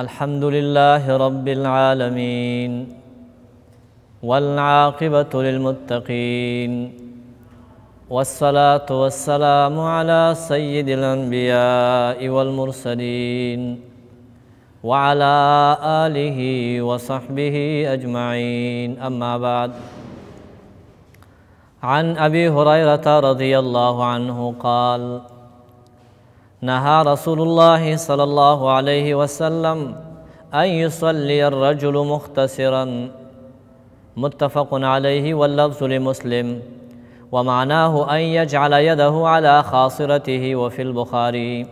الحمد لله رب العالمين والعاقبة للمتقين والصلاة والسلام على سيد الأنبياء والمرسلين وعلى آله وصحبه أجمعين أما بعد عن أبي هريرة رضي الله عنه قال نهى رسول الله صلى الله عليه وسلم أن يصلي الرجل مختصرا متفق عليه واللفظ لمسلم ومعناه أن يجعل يده على خاصرته وفي البخاري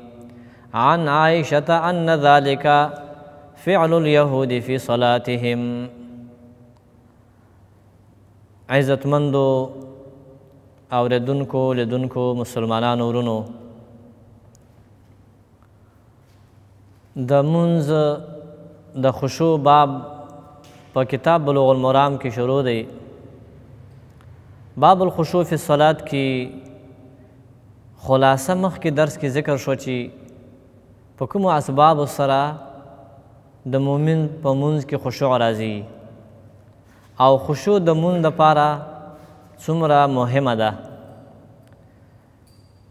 عن عائشة أن ذلك فعل اليهود في صلاتهم عزت مندو أو لدنكو لدنكو مسلمان ورونو د منځ د خشوع باب په کتاب بلوغ المرام کې شروع دی باب الخشوع فی الصلاة کې خلاصه مخ کې درس کې ذکر شو چې په کوم اسباب سره د مؤمن په منځ کې خشوع راځي او خشوع د مون د پاره څومره مهمه ده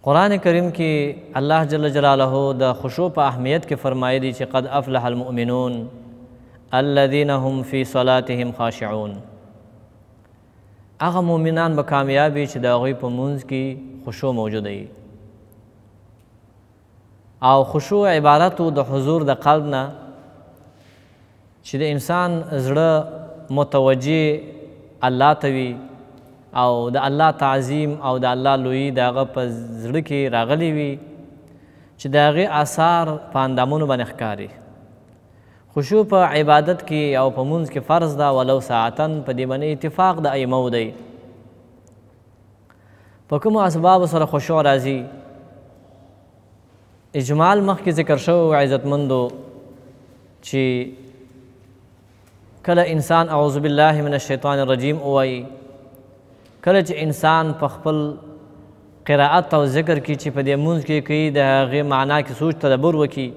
قرآن کریم کې الله جل جلاله د خشوع په اهمیت کې فرمایي دي چې قد افلح المؤمنون الذين هم في صلاتهم خاشعون هغه مؤمنان به کامیابی چې د هغوی په مونځ کې خشوع موجود وي او خشوع عبارت د حضور د قلب نه چې د انسان زړه متوجه الله ته وي او د الله تعظیم او د الله لوی د هغه په زړه کې راغلی وي چې د هغې آثار په اندامونو باندې ښکاري خشوع په عبادت کې او په مونځ کې فرض ده ولو ساعتن په دې باندې اتفاق د ائمو دی په کومو اسبابو سره خشوع راځي اجمال مخکې ذکر شو عزتمندو چې کله انسان اعوذ بالله من الشیطان الرجیم وایي کله چې انسان په خپل قرائت او ذکر کې چې په دې مونږ کې کوي د هغې معنا کې سوچ تدبر وکړي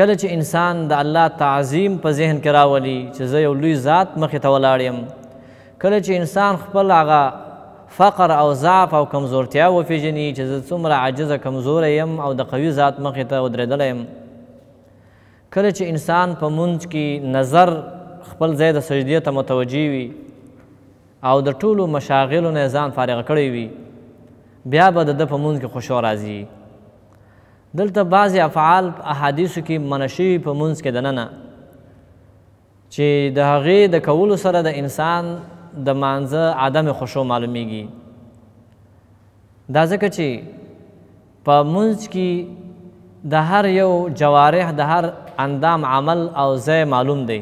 کله چې انسان د الله تعظیم په ذهن کې راولي چې زه یو لوی ذات مخې ته ولاړ یم کله چې انسان خپل هغه فقر او ضعف او کمزورتیا وپېژني چې زه څومره عاجزه کمزوره یم او د قوي ذات مخې ته ودرېدلی یم کله چې انسان په مونږ کې نظر خپل ځای د سجدې ته متوجي وي او د ټولو مشاغلو نه ځان فارغ کړی وي بیا به د ده په مونځ کې خوشو راځي دلته بعضې افعال احادیثو کې منع شوي په مونځ کې دننه چې د هغې د کولو سره د انسان د مانځه عدم خوشو معلومیږي دا ځکه چې په مونځ کې د هر یو جوارح د هر اندام عمل او ځای معلوم دی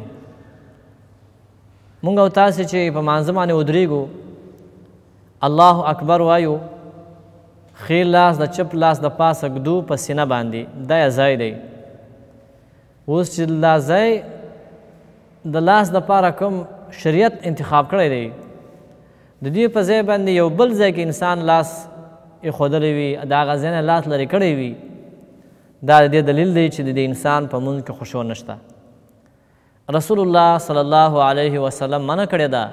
مونږ او تاسو چې په مانځه باندې ودرېږو الله اکبر وایو خیل لاس د چپ لاس د پاسه ږدو په پا سینه باندې دا ځای دی اوس چې دا ځای د لاس د پاره کوم شریعت انتخاب کړی دی د دې په ځای باندې یو بل ځای کې انسان لاس ایښودلی وي د هغه ځای نه لاس لرې کړی وي دا د دې دلیل دی چې د انسان په مونځ کې خوشو نشته رسول الله صلی الله علیه وسلم منع کړې ده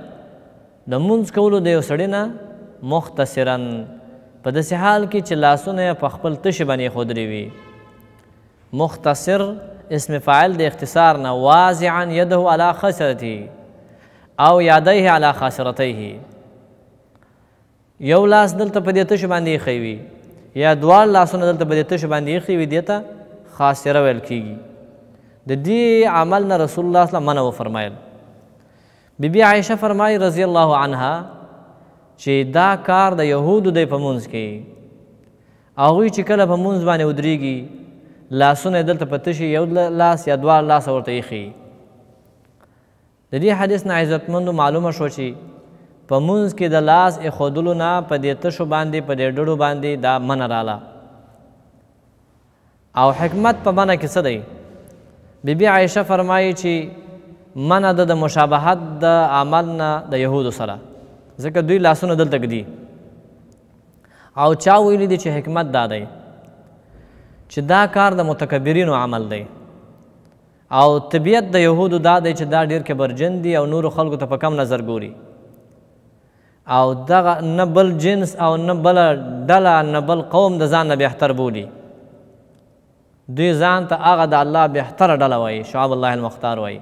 د مونځ کولو د یو سړي نه مختصرا په داسې حال کې چې لاسونه په خپل تشې باندې خودري وي مختصر اسم فاعل د اختصار نه واضعا یده علی خسرته او یاده علی خسرته یو لاس دلته په دې تشې باندې خوي یا دوه لاسونه دلته په دې تشې باندې خوي دي ته خاسره ویل کیږي د دې عمل نه رسول الله صلی الله علیه وسلم فرمایل بیبي عائشه فرمای رضی الله عنها چې دا کار د يهودو د پمونز کې هغه چې کله پمونز باندې ودرېږي لاسونه دلته پتشي یو لاس یا دوه لاس ورته یخي د دې حدیث نه عزتمندو معلومه شو چې پمونز کې د لاس اخودلو نه په دې تشو باندې په دې ډړو باندې دا من رااله او حکمت په معنا کې څه دی بی بی عایشه فرمایي چې منع ده د مشابهت د عمل نه د یهودو سره ځکه دوی لاسونه دلته ږدي او چا ویلي دي چې حکمت دا دی چې دا کار د متکبرینو عمل دی او طبیعت د یهودو دا دی چې دا ډیر کبرجن دي او نورو خلکو ته په کم نظر ګوري او دغه نه بل جنس او نه بله ډله نه بل قوم د ځان نه بهتر بولي دوی ځان ته هغه د الله بهتره ډله وایي شعب الله المختار وایي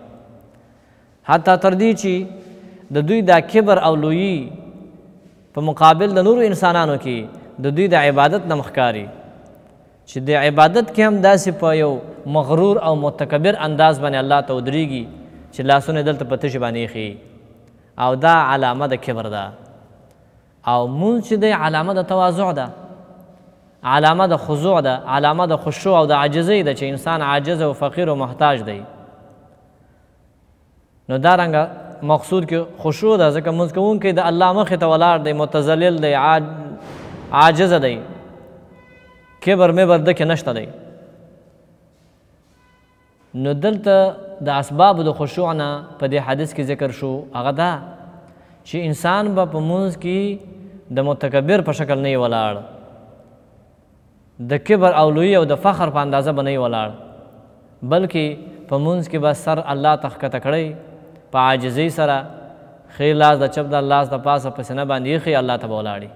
حتی تر دې چې د دوی دا کبر او لویي په مقابل د نورو انسانانو کې د دوی د عبادت نه مخکاري چې د عبادت کې هم داسې په یو مغرور او متکبر انداز باندې الله ته ودرېږي چې لاسونه دلته په تشې باندې ایښي او دا علامه د کبر ده او مونږ چې دی علامه د تواضع ده علامه د خضوع ده علامه د خشوع او د عاجزۍ ده چې انسان عاجز او فقیر او محتاج دی نو دارنګه مقصود کې خشوع ده ځکه مونځ کوونکی د الله مخې ته ولاړ دی متذلل دی عاجز دی کبر مبر ده کې نشته دی نو دلته د اسباب د خشوع نه په دې حدیث کې ذکر شو هغه دا چې انسان به په مونځ کې د متکبر په شکل نه ولاړ د کبر او لوی او د فخر په اندازه بنئ ولاړ بلکې په منځ کې به سر الله تخکته کړی په عاجزۍ سره خیر لاس د چپ د لاس د پاسه په سینه باندې خې الله ته ولاړی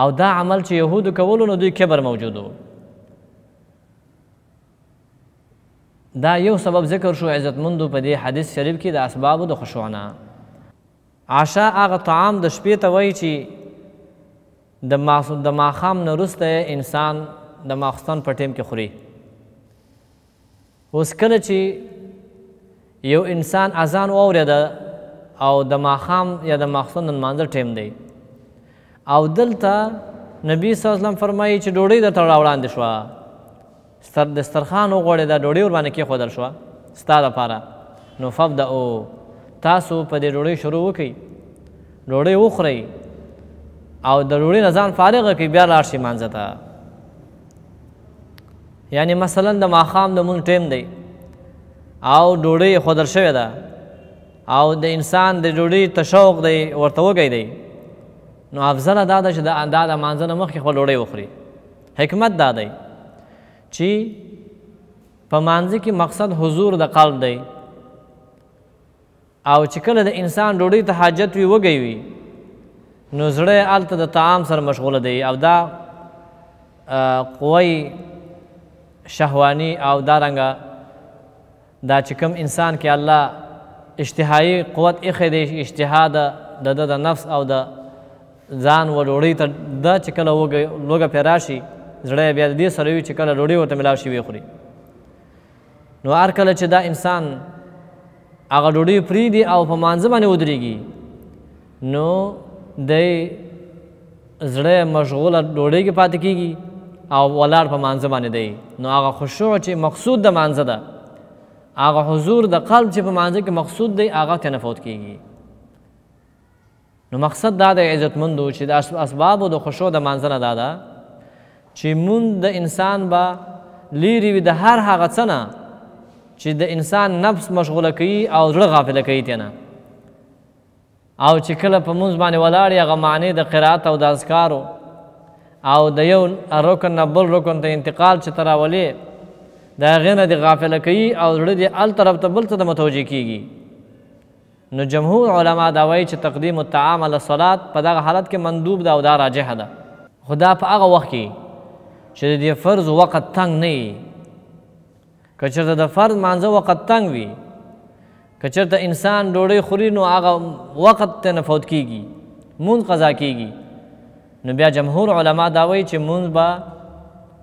او دا عمل چې يهودو کولو نو دوی کبر موجودو دا یو سبب ذکر شو عزت مندو په دې حدیث شریف کې د اسبابو د خشوعنا عشاء هغه طعام د شپې ته وایي چې د ماس د ماخام نه وروسته انسان د ماخستان په ټیم کې خوري اوس کله چې یو انسان اذان واورېده او د ماخام یا د ماخستان د لمانځه ټیم دی او دلته نبی صلی الله علیه وسلم فرمایي چې ډوډۍ درته راوړاندې شوه ستر دسترخوان وغوړېده ډوډۍ ورباندې کېښودل شوه ستا دپاره نو فبدأو تاسو په دې ډوډۍ شروع وکئ ډوډۍ وخورئ او د ډوډۍ نه ځان فارغه کړي بیا لاړ شي مانځه ته یعنی مثلا د ماښام د مونږ ټیم دی او ډوډۍ ښودل شوې ده او د انسان د ډوډۍ تشوق دی ورته وږی دی نو افضله دا ده چې دا د مانځه نه مخکې خپل ډوډۍ وخوري حکمت دا دی چې په مانځه کې مقصد حضور د قلب دی او چې کله د انسان ډوډۍ ته حاجت وي وږی وي نو زړه الته د طعام سره مشغوله دی او دا قوی شهوانی او دارنګه دا چې کوم انسان کې الله اشتهایی قوت اخی دی اشتها د د د نفس او د ځان ولوړی ته د چې کله وګ لوګه پیرا شي زړه بیا د دې سره وي چې کله ډوډۍ ورته ملاو شي وی خوري نو هر کله چې دا انسان هغه ډوډۍ پری دی او په مانځ باندې ودرېږي نو دی زړه مشغوله ډوډۍ کې پاتې کیږي او ولاړ په مانځه باندې دی نو هغه خشوع چې مقصود د مانځه ده هغه حضور د قلب چې په مانځه کې مقصود دی هغه تنفوت کیږي نو مقصد دا د عزتمندو چې د اسبابو د خوشو د منځنه دا ده چې مونږ د انسان به لیرې وي د هر هغه څه نه چې د انسان نفس مشغوله کوي او زړه غافله کوي تینا او چې کله په مونږ باندې ولاړ هغه معنی د قرات او د اذکارو او د یو رکن نه بل رکن ته انتقال چې تراولې د هغې نه د غافله کوي او زړه دې ال طرف ته بل څه ته متوجه کیږي نو جمهور علما دا وایي چې تقدیم الطعام علی الصلات په دغه حالت کې مندوب ده او دا راجحه ده خدا په هغه وخت کې چې د فرض وقت تنگ نه وي که چېرته د فرض مانځه وقت تنگ وي کچر ته انسان ډوډۍ خوري نو هغه وخت ته نه فوت کیږي مونږ قضا کیږي نو بیا جمهور علما دا وایي چې مونږ به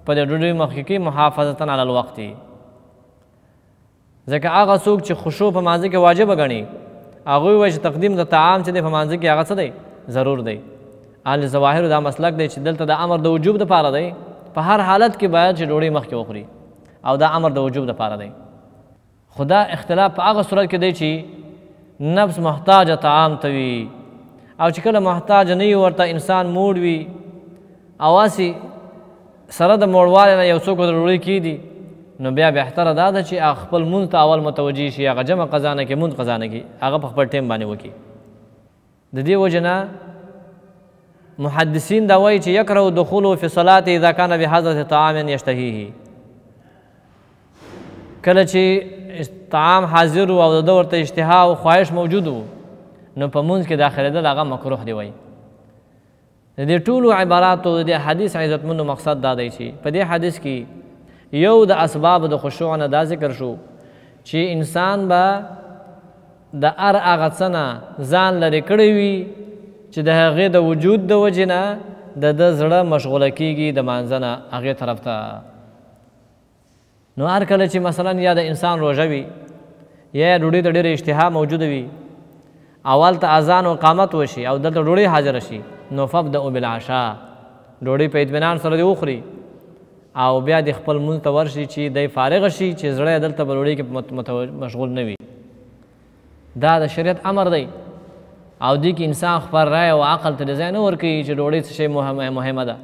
په د ډوډۍ مخکې کې محافظتا علی الوقت ځکه هغه څوک چې خشوع په مانځه کې واجب غني هغه وایي چې تقدیم د طعام چې د په مانځه کې هغه څه دی ضرور دی اهل ظواهر دا مسلک دی چې دلته د امر د وجوب د پاره دی په هر حالت کې باید چې ډوډۍ مخکې وخوري او دا امر د وجوب د پاره دی خدا اختلاف په هغه صورت کې دی چې نفس محتاج طعام ته وي او چې کله محتاج نه ورته انسان موړ وي اواسي سره د موړوالي نه یو څوک ضروري کی دي نو بیا بهتره دا ده چې خپل مون ته اول متوجي شي هغه جمع قزانه کې مون قزانه کې هغه په خپل ټیم باندې وکی د دې وجنه محدثین دا وایي چې یکره دخول فی صلات اذا کان بحضرت طعام یشتهیه کله چې طعام حاضر او د ورته اشتها او خواهش موجود وو نو په مونږ کې داخلېدل هغه مکروه دی وای د دې ټولو عباراتو د حدیث عزتمنو مقصد دا دی چې په دې حدیث کې یو د اسباب د خشوع نه دا ذکر شو چې انسان به د ار هغه څه نه ځان لرې کړی وي چې د هغې د وجود د وجې نه د ده زړه مشغوله کیږي د مانځه نه هغې طرف ته نو هر کله چې مثلا یا د انسان روژه وي یا ډوډۍ ته ډېره اشتها موجوده وي اول ته اذان او قامت وشي او دلته ډوډۍ حاضر شي نو فبدأو بالعشاء ډوډۍ په اطمینان سره دې وخوري او بیا د خپل مونږ ته ورشي چې دی فارغ شي چې زړه دلته په ډوډۍ کې مشغول نه وي دا د شریعت امر دی او دی کې انسان خپل رای او عقل ته ځای نه ورکوي چې ډوډۍ څه شی مهمه مهمه ده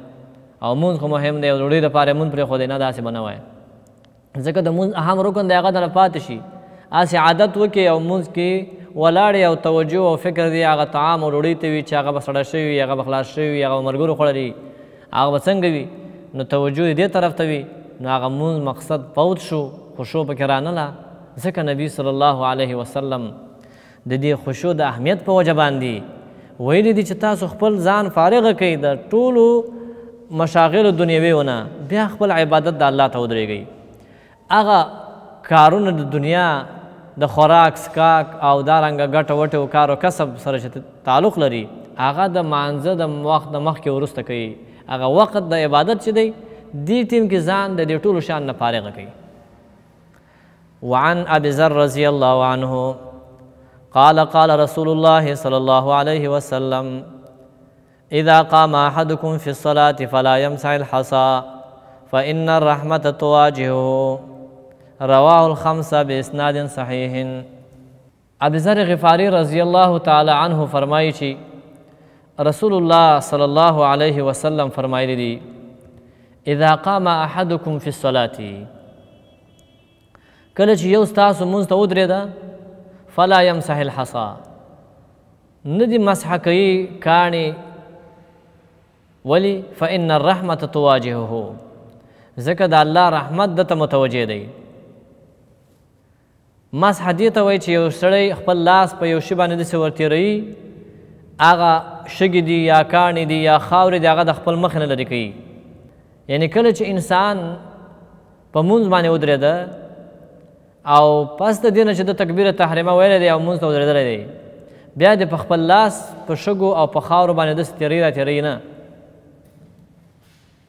او مونږ خو مهم دی او ډوډۍ لپاره مونږ پرېښودی نه داسې به نه وایي ځکه د مونږ اهم رکن دی هغه نه پاتې شي اسې عادت وکړي او مونږ کې ولاړې او توجه او فکر دی هغه طعام او ډوډۍ ته وي چې هغه به سړه شوي وي هغه به خلاص شوي وي هغه ملګرو خوړلي هغه به څنګه وي نو توجه دې طرف ته وي نو هغه مونځ مقصد فوت شو خوشو پکې رانله ځکه نبی صلی الله علیه وسلم د دې خوشو د اهمیت په وجه باندې ویلي دي چې تاسو خپل ځان فارغه کړئ د ټولو مشاغل دنیوي ونه بیا خپل عبادت د الله ته ودرېږئ هغه کارونه د دنیا د خوراک سکاک او دارنګه ګټه وټه او کار او کسب سره چې تعلق لري هغه د مانزه د وخت د مخکې ورسته کوي هغه وخت د عبادت چې دی دې ټیم کې ځان د دې ټولو شان نه فارغه کوي وعن ابي ذر رضی الله عنه قال قال رسول الله صلى الله عليه وسلم إذا قام أحدكم في الصلاة فلا يمسع الحصى فإن الرحمة تواجهه رواه الخمسة بإسناد صحيح أبي ذر غفاري رضي الله تعالى عنه فرمائي رسول الله صلى الله عليه وسلم فرمائي دي اذا قام احدكم في الصلاه کله يوستاس یو فلا يمسح الحصى ندي مسح كاني ولي فإن الرحمة تواجهه زكد الله رحمة دت ته متوجه مسح دې ته وایي چې یو سړی خپل لاس په یو شي باندې داسې ورتېروي هغه شګې دي یا کاڼې دي یا خاورې دي هغه د خپل مخ نه لرې کوي یعنی کله چې انسان په مونځ باندې ودرېده او پس د دې نه چې د تکبیر تحریمه ویلی دی او مونځ ته ودرېدلی دی بیا د په خپل لاس په شګو او په خاورو باندې داسې تېرۍ را تېرۍ نه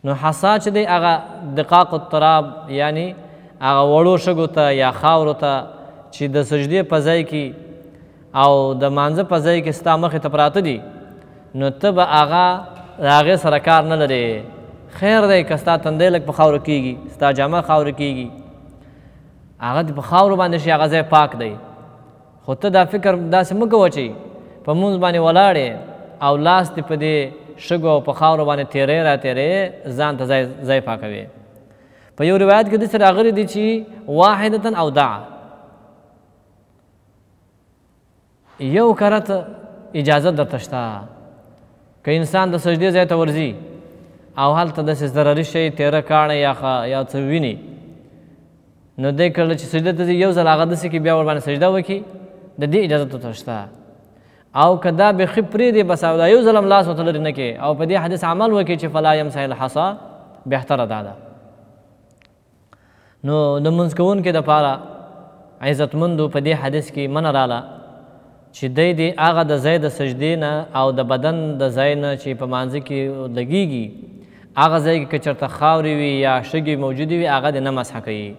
نو حسا چې دی هغه دقاق التراب یعنی هغه وړو شګو ته یا خاورو ته چې د سجدې په ځای کې او د مانځه په ځای کې ستا مخې ته پراته دي نو ته به هغه د هغې سره کار نه لرې خیر دی که ستا تندی لږ په خاوره کېږي ستا جامه خاوره کېږي هغه دې په خاورو باندې شي هغه ځای پاک دی خو ته دا فکر داسې مه کوه چې په مونځ باندې ولاړې او لاس دې په دې شګو او په خاورو باندې تیرې را تیرې ځان ته ځای ځای پاکوي په یو روایت کې داسې راغلی دي چې واحدتن او دعه یو کرت اجازه درته شته که انسان د سجدې ځای ته ورځي او هلته داسې ضرري شی تېره کاڼه یا یا څه ویني نو دی کله چې سجده ته ځي یو ځل هغه داسې کې بیا ورباندې سجده وکړي د دې اجازه درته شته او که دا بیخي پرېږدي بس او دا یو ځل هم لاس ورته لرې نه کړي او په دې حدیث عمل وکړي چې فلا یم سهل حسا بهتره دا ده نو د منځ کوونکي دپاره عزتمندو په دې حدیث کې منه راله چې دی دی هغه د ځای د سجدې نه او د بدن د ځای نه چې په مانځه کې لګیږي هغه ځای کې که چېرته خاورې وي یا شګې موجودې وي هغه د نه مسحه کوي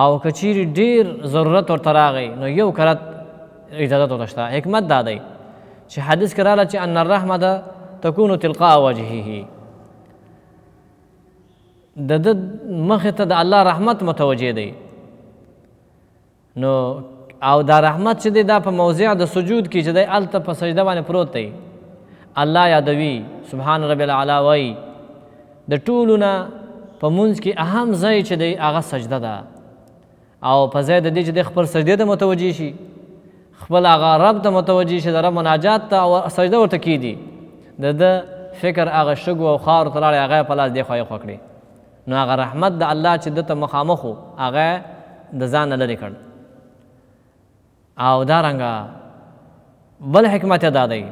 او که چیرې ډېر ضرورت ورته راغی نو یو کرت اجازت ورته شته حکمت دا دی چې حدیث کې راغله چې ان الرحمه ده تکونو تلقاء وجهه د ده مخې ته د الله رحمت متوجه دی نو او دا رحمت چې دی دا په موضع د سجود کې چې دی هلته په سجده باندې پروت دی الله یادوي سبحان رب العلا وایي د ټولو نه په منځ کې اهم ځای چې دی هغه سجده ده او په ځای د دې چې دی خپل سجدې ته متوجه شي خپل هغه رب ته متوجه شي د رب مناجات ته او سجده ورته کیدي د ده فکر هغه شګو او خاورو ته لاړی هغه یې په لاس دی خوا یې کړي نو هغه رحمت د الله چې ده ته مخامخ و هغه د ځان نه لرې کړ او دارنګه بل حکمت ادا دی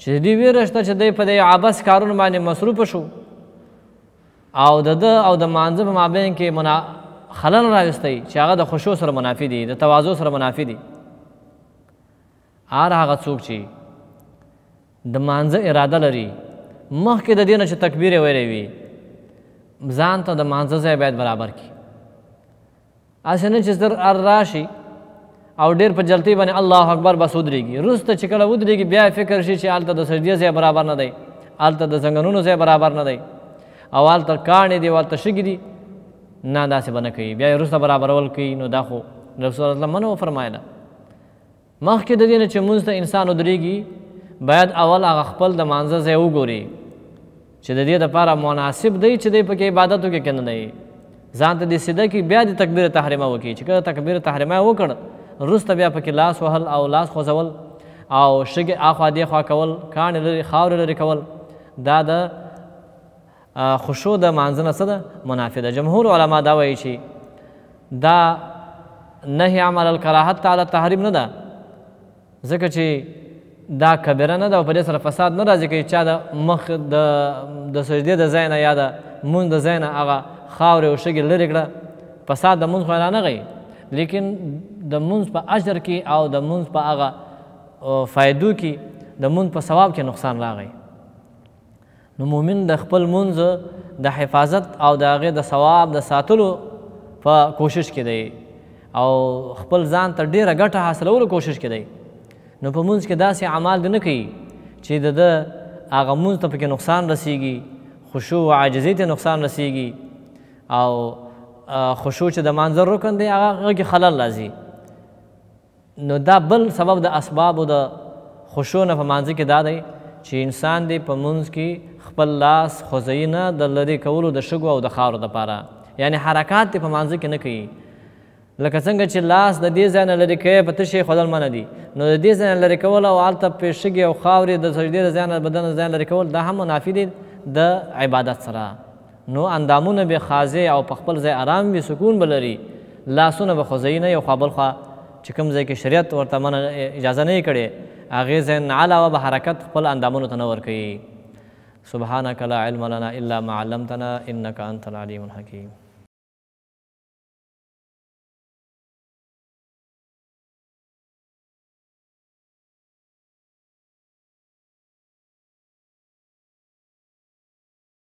چې دې ویرشته چې دی په دې عباس کارون باندې مصروف شو او د د او د مانځ په مابین کې منا خلل راوستي چې هغه د خشوع سره منافي دي د تواضع سره منافي دي هر هغه څوک چې د مانځ اراده لري مخکې د دینه چې تکبیر ویلې وي ځان ته د مانځ ځای باید برابر کی اسنه چې در راشي او ډیر په جلتی باندې الله اکبر بس ودرېږي رسته چې کله ودرېږي بیا فکر شي چې هلته د سجدې ځای برابر نه دی هلته د زنګنونو ځای برابر نه دی او هلته کاڼې دي هلته شګې دي نه داسې به نه کوي بیا یې وروسته برابرول کوي نو دا خو رسول الله منه وفرمایله مخکې د دې نه چې مونځ ته انسان ودرېږي باید اول هغه خپل د مانځه ځای وګوري چې د دې دپاره مناسب دی چې دی پکې عبادتو کې که نه دی ځان ته دې سیده کې بیا د تکبیر تحریمه وکړي چې کله تکبیر تحریمه وکړ رسته بیا پکې لاس وهل او لاس خوځول او شګې اخوا دیخوا کول کاڼې لرې خاورې لرې کول دا د خشوع د مانځه نه څه ده منافع ده جمهور علما دا وایي چې دا نهي عمل الکراهت تعالی تحریم نه ده ځکه چې دا کبیره نه ده او په دې سره فساد نه راځي که چا د مخ د د سجدې د ځای نه یا د مونځ د ځای نه هغه خاورې او شګې لرې کړه فساد د مونځ خو نه غي لیکن د مونږ په اجر کې او د مونږ په هغه فائدو کې د مونږ په ثواب کې نقصان راغی نو مؤمن د خپل مونږ د حفاظت او د هغه د ثواب د ساتلو په کوشش کې دی او خپل ځان ته ډیره ګټه حاصلولو کوشش کې دی نو په مونږ کې داسې اعمال دی نه کوي چې د ده هغه مونږ ته پکې نقصان رسیږي خشوع او عاجزي ته نقصان رسیږي او خشوع چې د منظر رکن دی هغه کې خلل راځي نو دا بل سبب د اسباب د خوشو نه په مانځي کې دا دی چې انسان دی په منځ کې خپل لاس خوځوي نه د لرې کولو د شګو او د خاورو دپاره یعنی حرکات دی په مانځه کې نه کوي لکه څنګه چې لاس د دې ځای نه لرې کوي په تشې خوړل منه دي نو د دې ځای نه لرې کول او هلته پرې شګې او خاورې د سجدې د ځای نه بدن د ځای لرې کول دا هم منافي دی د عبادت سره نو اندامونه به خازې او په خپل ځای آرام وي سکون به لري لاسونه به خوځوي نه یو خوا بل خوا چې کوم ځای کې شریعت ورته من اجازه نه کړي هغه ځین علاوه به حرکت خپل اندامونو ته نه ورکوي سبحانك لا علم لنا الا ما علمتنا انك انت العليم الحكيم